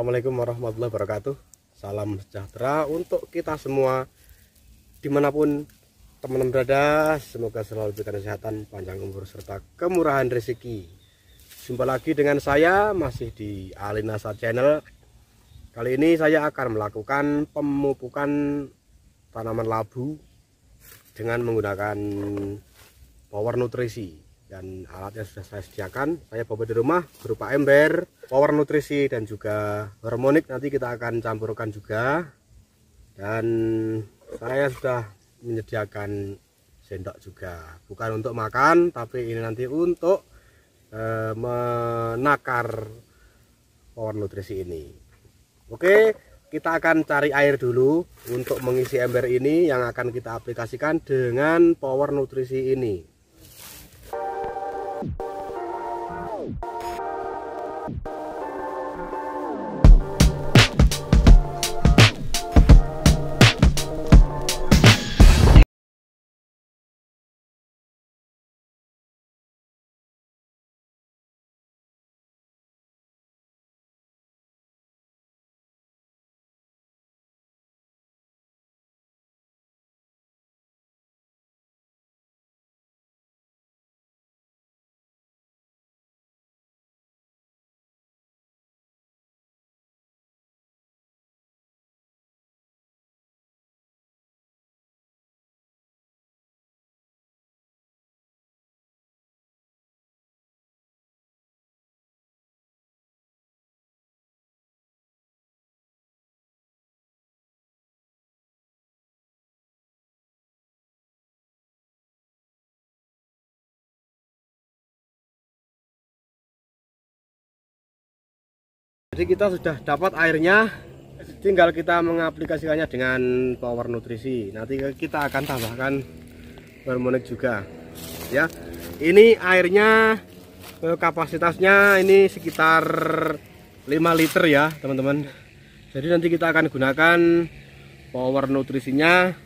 Assalamualaikum warahmatullahi wabarakatuh Salam sejahtera untuk kita semua Dimanapun teman-teman berada Semoga selalu diberikan kesehatan, panjang umur, serta kemurahan rezeki Jumpa lagi dengan saya masih di Alinasa Channel Kali ini saya akan melakukan pemupukan tanaman labu Dengan menggunakan power nutrisi Dan alat yang sudah saya sediakan Saya bawa di rumah berupa ember power nutrisi dan juga harmonik nanti kita akan campurkan juga dan saya sudah menyediakan sendok juga bukan untuk makan tapi ini nanti untuk e, menakar power nutrisi ini oke kita akan cari air dulu untuk mengisi ember ini yang akan kita aplikasikan dengan power nutrisi ini Thank jadi kita sudah dapat airnya tinggal kita mengaplikasikannya dengan power nutrisi nanti kita akan tambahkan harmonik juga ya ini airnya eh, kapasitasnya ini sekitar 5 liter ya teman-teman jadi nanti kita akan gunakan power nutrisinya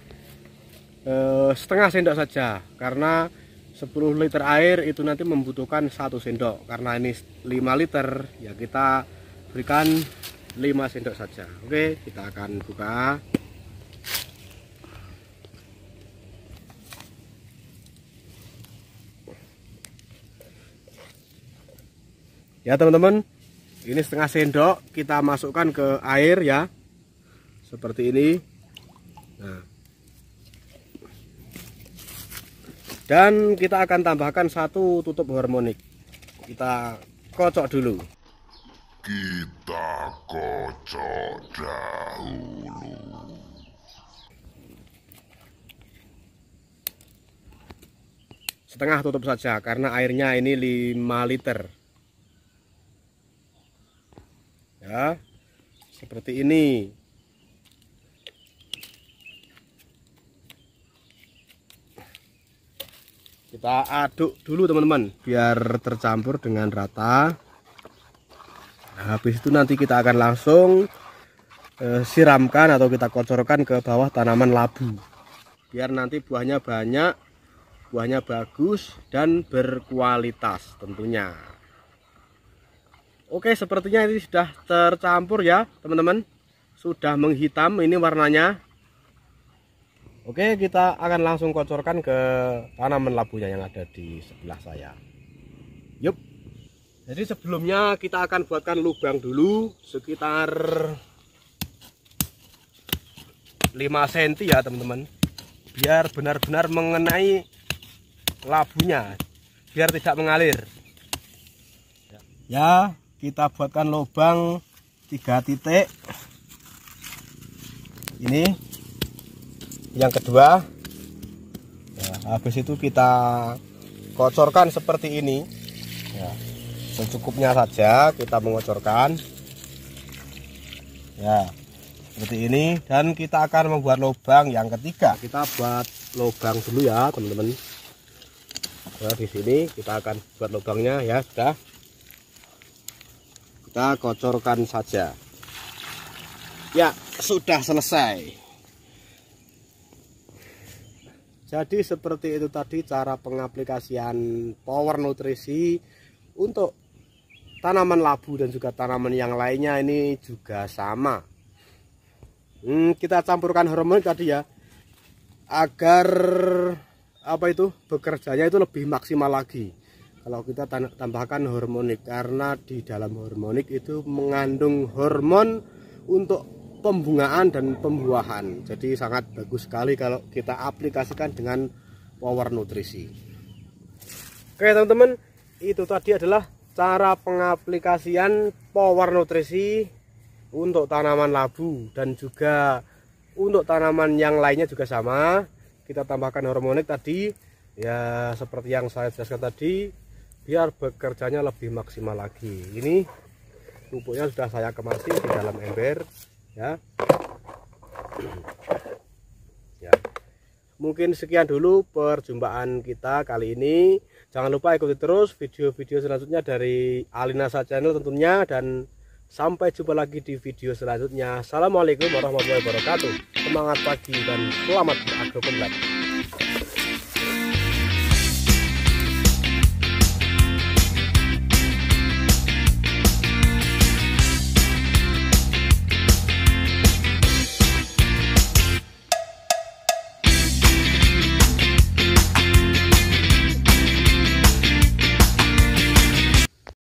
eh, setengah sendok saja karena 10 liter air itu nanti membutuhkan satu sendok karena ini 5 liter ya kita berikan 5 sendok saja oke kita akan buka ya teman-teman ini setengah sendok kita masukkan ke air ya seperti ini nah dan kita akan tambahkan satu tutup harmonik kita kocok dulu kita kocok dahulu. Setengah tutup saja karena airnya ini 5 liter. Ya. Seperti ini. kita aduk dulu teman-teman biar tercampur dengan rata habis itu nanti kita akan langsung eh, siramkan atau kita kocorkan ke bawah tanaman labu biar nanti buahnya banyak buahnya bagus dan berkualitas tentunya Oke sepertinya ini sudah tercampur ya teman-teman sudah menghitam ini warnanya Oke kita akan langsung kocorkan ke tanaman labunya yang ada di sebelah saya Yup jadi sebelumnya kita akan buatkan lubang dulu sekitar 5 cm ya teman-teman biar benar-benar mengenai labunya biar tidak mengalir ya kita buatkan lubang 3 titik ini yang kedua ya, habis itu kita kocorkan seperti ini ya secukupnya saja kita mengocorkan ya seperti ini dan kita akan membuat lubang yang ketiga kita buat lubang dulu ya teman-teman nah, di sini kita akan buat lubangnya ya sudah kita kocorkan saja ya sudah selesai jadi seperti itu tadi cara pengaplikasian power nutrisi untuk tanaman labu dan juga tanaman yang lainnya ini juga sama hmm, kita campurkan hormon tadi ya agar apa itu bekerjanya itu lebih maksimal lagi kalau kita tambahkan hormonik karena di dalam hormonik itu mengandung hormon untuk pembungaan dan pembuahan jadi sangat bagus sekali kalau kita aplikasikan dengan power nutrisi oke teman-teman itu tadi adalah cara pengaplikasian power nutrisi untuk tanaman labu dan juga untuk tanaman yang lainnya juga sama kita tambahkan hormonik tadi ya seperti yang saya jelaskan tadi biar bekerjanya lebih maksimal lagi ini pupuknya sudah saya kemasin di dalam ember ya mungkin sekian dulu perjumpaan kita kali ini jangan lupa ikuti terus video-video selanjutnya dari Alinasa channel tentunya dan sampai jumpa lagi di video selanjutnya Assalamualaikum warahmatullahi wabarakatuh semangat pagi dan selamat beragro kembali